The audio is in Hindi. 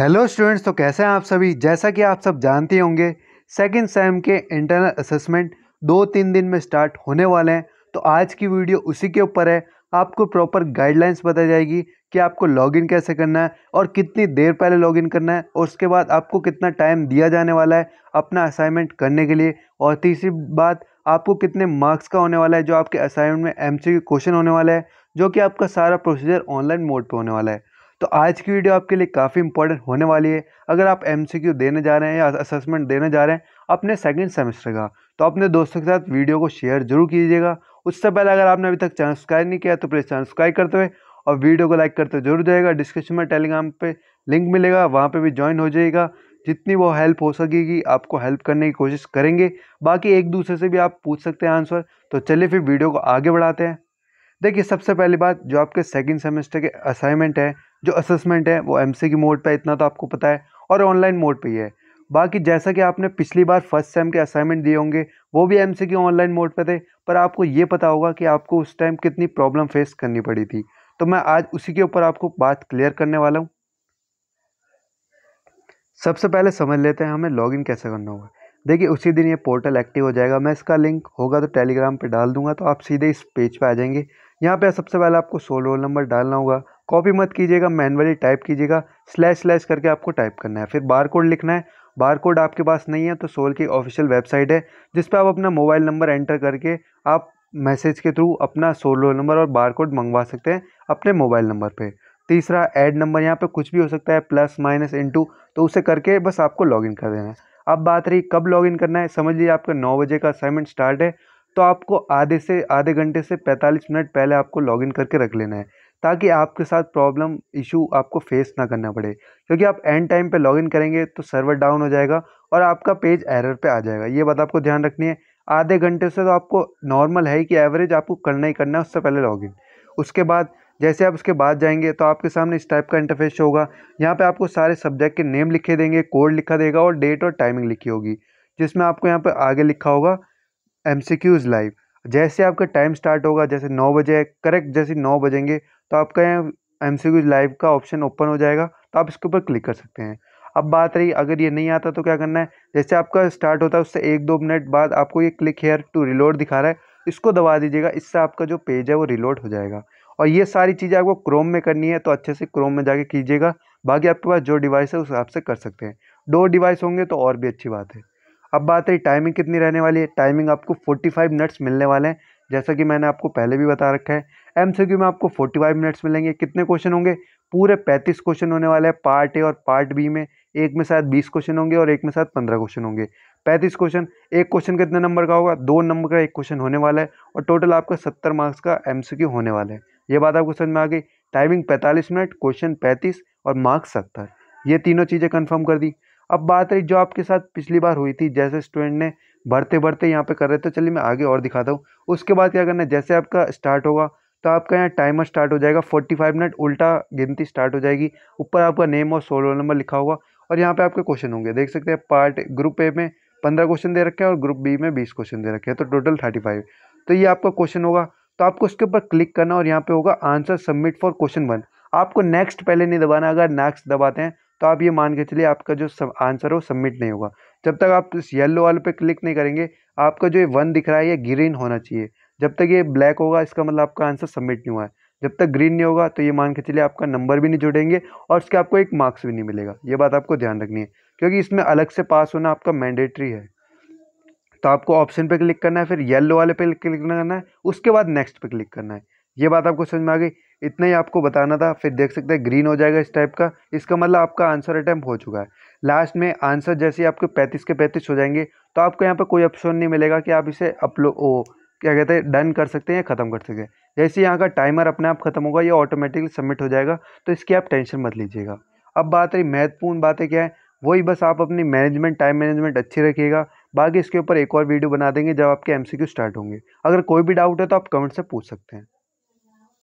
हेलो स्टूडेंट्स तो कैसे हैं आप सभी जैसा कि आप सब जानते होंगे सेकंड सेम के इंटरनल असेसमेंट दो तीन दिन में स्टार्ट होने वाले हैं तो आज की वीडियो उसी के ऊपर है आपको प्रॉपर गाइडलाइंस बताई जाएगी कि आपको लॉगिन कैसे करना है और कितनी देर पहले लॉगिन करना है और उसके बाद आपको कितना टाइम दिया जाने वाला है अपना असाइनमेंट करने के लिए और तीसरी बात आपको कितने मार्क्स का होने वाला है जो आपके असाइनमेंट में सी क्वेश्चन होने वाला है जो कि आपका सारा प्रोसीजर ऑनलाइन मोड पर होने वाला है तो आज की वीडियो आपके लिए काफ़ी इंपॉर्टेंट होने वाली है अगर आप एम देने जा रहे हैं या असेसमेंट देने जा रहे हैं अपने सेकेंड सेमेस्टर का तो अपने दोस्तों के साथ वीडियो को शेयर जरूर कीजिएगा उससे पहले अगर आपने अभी तक चैनल सब्सक्राइब नहीं किया तो प्लीज़ चैनल सब्सक्राइब करते हुए और वीडियो को लाइक करते जरूर जाएगा डिस्क्रिप्शन में टेलीग्राम पर लिंक मिलेगा वहाँ पर भी ज्वाइन हो जाएगा जितनी वो हेल्प हो सकेगी आपको हेल्प करने की कोशिश करेंगे बाकी एक दूसरे से भी आप पूछ सकते हैं आंसर तो चलिए फिर वीडियो को आगे बढ़ाते हैं देखिए सबसे पहली बात जो आपके सेकंड सेमेस्टर के असाइनमेंट है जो असेसमेंट है वो एम की मोड पर इतना तो आपको पता है और ऑनलाइन मोड पर ही है बाकी जैसा कि आपने पिछली बार फर्स्ट सेम के असाइनमेंट दिए होंगे वो भी एम ऑनलाइन मोड पर थे पर आपको ये पता होगा कि आपको उस टाइम कितनी प्रॉब्लम फेस करनी पड़ी थी तो मैं आज उसी के ऊपर आपको बात क्लियर करने वाला हूँ सबसे पहले समझ लेते हैं हमें लॉगिन कैसे करना होगा देखिए उसी दिन ये पोर्टल एक्टिव हो जाएगा मैं इसका लिंक होगा तो टेलीग्राम पे डाल दूंगा तो आप सीधे इस पेज पे आ जाएंगे यहाँ पे सबसे पहले आपको सोल रोल नंबर डालना होगा कॉपी मत कीजिएगा मैनुअली टाइप कीजिएगा स्लैश स्लैश करके आपको टाइप करना है फिर बार कोड लिखना है बार कोड आपके पास नहीं है तो सोल की ऑफिशियल वेबसाइट है जिस पर आप अपना मोबाइल नंबर एंटर करके आप मैसेज के थ्रू अपना सोल रोल नंबर और बार कोड मंगवा सकते हैं अपने मोबाइल नंबर पर तीसरा ऐड नंबर यहाँ पर कुछ भी हो सकता है प्लस माइनस इंटू तो उसे करके बस आपको लॉग कर देना है अब बात रही कब लॉगिन करना है समझ लीजिए आपका नौ बजे का असाइनमेंट स्टार्ट है तो आपको आधे से आधे घंटे से 45 मिनट पहले आपको लॉगिन करके रख लेना है ताकि आपके साथ प्रॉब्लम इशू आपको फेस ना करना पड़े क्योंकि आप एंड टाइम पे लॉगिन करेंगे तो सर्वर डाउन हो जाएगा और आपका पेज एरर पे आ जाएगा ये बात आपको ध्यान रखनी है आधे घंटे से तो आपको नॉर्मल है कि एवरेज आपको करना ही करना है उससे पहले लॉगिन उसके बाद जैसे आप उसके बाद जाएंगे तो आपके सामने इस टाइप का इंटरफेस होगा यहाँ पर आपको सारे सब्जेक्ट के नेम लिखे देंगे कोड लिखा देगा और डेट और टाइमिंग लिखी होगी जिसमें आपको यहाँ पर आगे लिखा होगा एम सी क्यूज़ लाइव जैसे आपका टाइम स्टार्ट होगा जैसे नौ बजे करेक्ट जैसे नौ बजेंगे तो आपका एम सी क्यूज़ लाइव का ऑप्शन ओपन हो जाएगा तो आप इसके ऊपर क्लिक कर सकते हैं अब बात रही अगर ये नहीं आता तो क्या करना है जैसे आपका स्टार्ट होता है उससे एक दो मिनट बाद आपको ये क्लिक हेयर टू रिलोड दिखा रहा है इसको दबा दीजिएगा इससे आपका जो पेज है वो रिलोड हो जाएगा और ये सारी चीज़ें आपको क्रोम में करनी है तो अच्छे से क्रोम में जाके कीजिएगा बाकी आपके पास जो डिवाइस है उस हिसाब से कर सकते हैं दो डिवाइस होंगे तो और भी अच्छी बात है अब बात रही टाइमिंग कितनी रहने वाली है टाइमिंग आपको 45 मिनट्स मिलने वाले हैं जैसा कि मैंने आपको पहले भी बता रखा है एमसीक्यू में आपको 45 मिनट्स मिलेंगे कितने क्वेश्चन होंगे पूरे 35 क्वेश्चन होने वाले हैं पार्ट ए और पार्ट बी में एक में शायद 20 क्वेश्चन होंगे और एक में शायद 15 क्वेश्चन होंगे 35 क्वेश्चन एक क्वेश्चन कितने नंबर का होगा दो नंबर का एक क्वेश्चन होने वाला है और टोटल आपका सत्तर मार्क्स का एम होने वाला है ये बात आपको समझ में आ गई टाइमिंग पैंतालीस मिनट क्वेश्चन पैंतीस और मार्क्स सत्तर ये तीनों चीज़ें कन्फर्म कर दी अब बात रही जो आपके साथ पिछली बार हुई थी जैसे स्टूडेंट ने बढ़ते बढ़ते यहाँ पे कर रहे थे चलिए मैं आगे और दिखाता हूँ उसके बाद क्या करना है जैसे आपका स्टार्ट होगा तो आपका यहाँ टाइमर स्टार्ट हो जाएगा 45 मिनट उल्टा गिनती स्टार्ट हो जाएगी ऊपर आपका नेम और सोलो नंबर लिखा होगा और यहाँ पर आपके क्वेश्चन होंगे देख सकते हैं पार्ट ग्रुप ए में पंद्रह क्वेश्चन दे रखे हैं और ग्रुप बी में बीस क्वेश्चन दे रखे हैं तो टोटल थर्टी फाइव तो ये आपका क्वेश्चन होगा तो आपको उसके ऊपर क्लिक करना और यहाँ पे होगा answer submit for question one आपको नेक्स्ट पहले नहीं दबाना अगर नेक्स्ट दबाते हैं तो आप ये मान के चलिए आपका जो सब आंसर हो सबमिट नहीं होगा जब तक आप इस येलो वाले पे क्लिक नहीं करेंगे आपका जो ये वन दिख रहा है ये ग्रीन होना चाहिए जब तक ये ब्लैक होगा इसका मतलब आपका आंसर सबमिट नहीं हुआ है जब तक ग्रीन नहीं होगा तो ये मान के चलिए आपका नंबर भी नहीं जुड़ेंगे और उसके आपको एक मार्क्स भी नहीं मिलेगा ये बात आपको ध्यान रखनी है क्योंकि इसमें अलग से पास होना आपका मैंडेटरी है तो आपको ऑप्शन पर क्लिक करना है फिर येल्लो वाले पर क्लिक करना है उसके बाद नेक्स्ट पर क्लिक करना है ये बात आपको समझ में आ गई इतना ही आपको बताना था फिर देख सकते हैं ग्रीन हो जाएगा इस टाइप का इसका मतलब आपका आंसर अटैम्प हो चुका है लास्ट में आंसर जैसे आपके पैंतीस के पैंतीस हो जाएंगे तो आपको यहाँ पर कोई ऑप्शन नहीं मिलेगा कि आप इसे अपलो ओ क्या कहते हैं डन कर सकते हैं या ख़त्म कर सकते हैं जैसे यहाँ का टाइमर अपने आप ख़त्म होगा या ऑटोमेटिकली सबमिट हो जाएगा तो इसकी आप टेंशन मत लीजिएगा अब बात रही महत्वपूर्ण बातें क्या है वही बस आप अपनी मैनेजमेंट टाइम मैनेजमेंट अच्छी रखिएगा बाकी इसके ऊपर एक और वीडियो बना देंगे जब आपके एमसीक्यू स्टार्ट होंगे अगर कोई भी डाउट है तो आप कमेंट से पूछ सकते हैं